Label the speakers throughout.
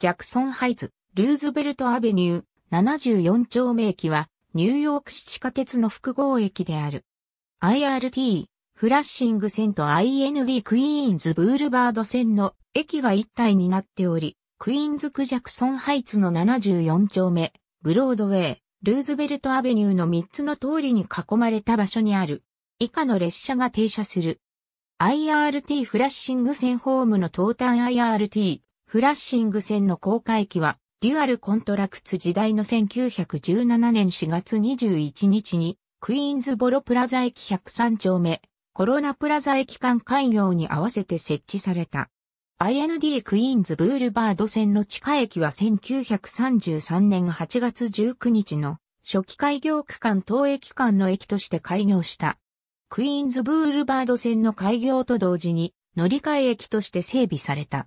Speaker 1: ジャクソンハイツ、ルーズベルトアベニュー、74丁目駅は、ニューヨーク市地下鉄の複合駅である。IRT、フラッシング線と IND クイーンズブールバード線の駅が一体になっており、クイーンズ区ジャクソンハイツの74丁目、ブロードウェイ、ルーズベルトアベニューの3つの通りに囲まれた場所にある。以下の列車が停車する。IRT フラッシング線ホームの東端 IRT フラッシング戦の公開機は、デュアルコントラクツ時代の1917年4月21日に、クイーンズボロプラザ駅103丁目、コロナプラザ駅間開業に合わせて設置された。IND クイーンズブールバード線の地下駅は1933年8月19日の初期開業区間東駅間の駅として開業した。クイーンズブールバード線の開業と同時に乗り換え駅として整備された。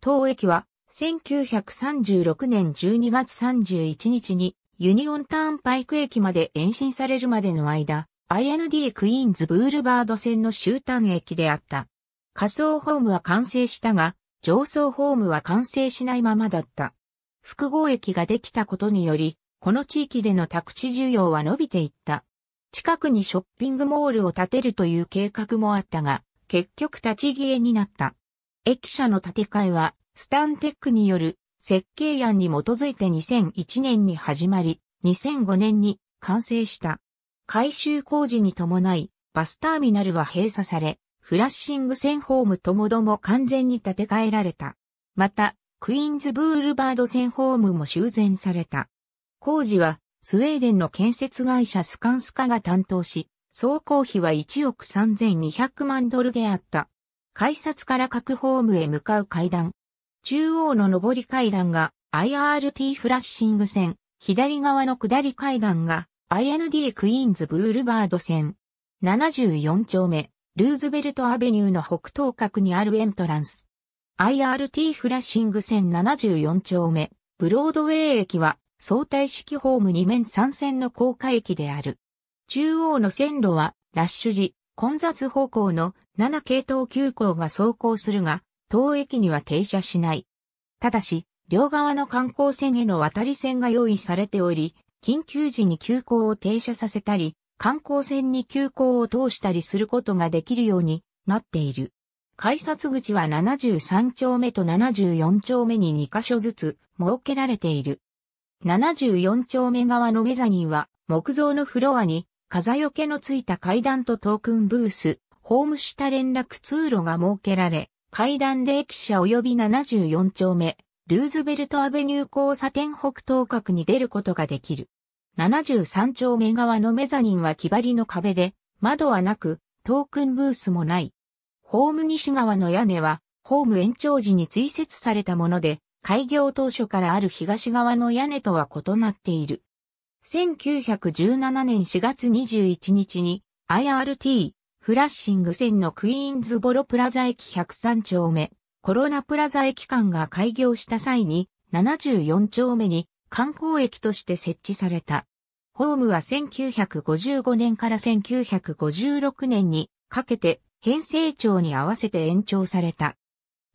Speaker 1: 当駅は、1936年12月31日に、ユニオンターンパイク駅まで延伸されるまでの間、IND クイーンズブールバード線の終端駅であった。仮想ホームは完成したが、上層ホームは完成しないままだった。複合駅ができたことにより、この地域での宅地需要は伸びていった。近くにショッピングモールを建てるという計画もあったが、結局立ち消えになった。駅舎の建て替えは、スタンテックによる設計案に基づいて2001年に始まり、2005年に完成した。改修工事に伴い、バスターミナルは閉鎖され、フラッシング線ホームともども完全に建て替えられた。また、クイーンズブールバード線ホームも修繕された。工事は、スウェーデンの建設会社スカンスカが担当し、総工費は1億3200万ドルであった。改札から各ホームへ向かう階段。中央の上り階段が IRT フラッシング線、左側の下り階段が IND クイーンズブールバード線。74丁目、ルーズベルトアベニューの北東角にあるエントランス。IRT フラッシング線74丁目、ブロードウェイ駅は相対式ホーム2面3線の高架駅である。中央の線路はラッシュ時、混雑方向の7系統急行が走行するが、当駅には停車しない。ただし、両側の観光船への渡り線が用意されており、緊急時に急行を停車させたり、観光船に急行を通したりすることができるようになっている。改札口は73丁目と74丁目に2カ所ずつ設けられている。74丁目側のメザニンは木造のフロアに風よけのついた階段とトークンブース、ホーム下連絡通路が設けられ、階段で駅舎及び74丁目、ルーズベルトアベニュー交差点北東角に出ることができる。73丁目側のメザニンは木張りの壁で、窓はなく、トークンブースもない。ホーム西側の屋根は、ホーム延長時に追設されたもので、開業当初からある東側の屋根とは異なっている。1917年4月21日に IRT フラッシング線のクイーンズボロプラザ駅103丁目、コロナプラザ駅間が開業した際に74丁目に観光駅として設置された。ホームは1955年から1956年にかけて編成長に合わせて延長された。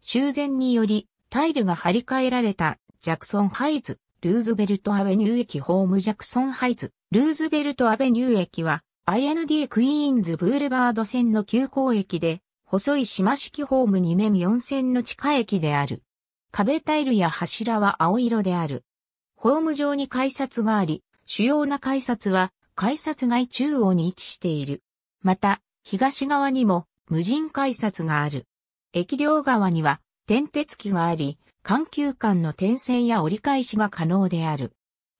Speaker 1: 修繕によりタイルが張り替えられたジャクソンハイズルーズベルトアベニュー駅ホームジャクソンハイツ、ルーズベルトアベニュー駅は、IND クイーンズブールバード線の急行駅で、細い島式ホーム2面4線の地下駅である。壁タイルや柱は青色である。ホーム上に改札があり、主要な改札は改札街中央に位置している。また、東側にも無人改札がある。駅両側には、転鉄機があり、環球間の転線や折り返しが可能である。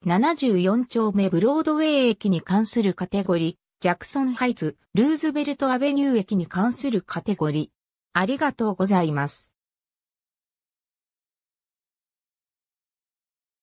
Speaker 1: 74丁目ブロードウェイ駅に関するカテゴリー、ジャクソンハイツ、ルーズベルトアベニュー駅に関するカテゴリー。ありがとうございます。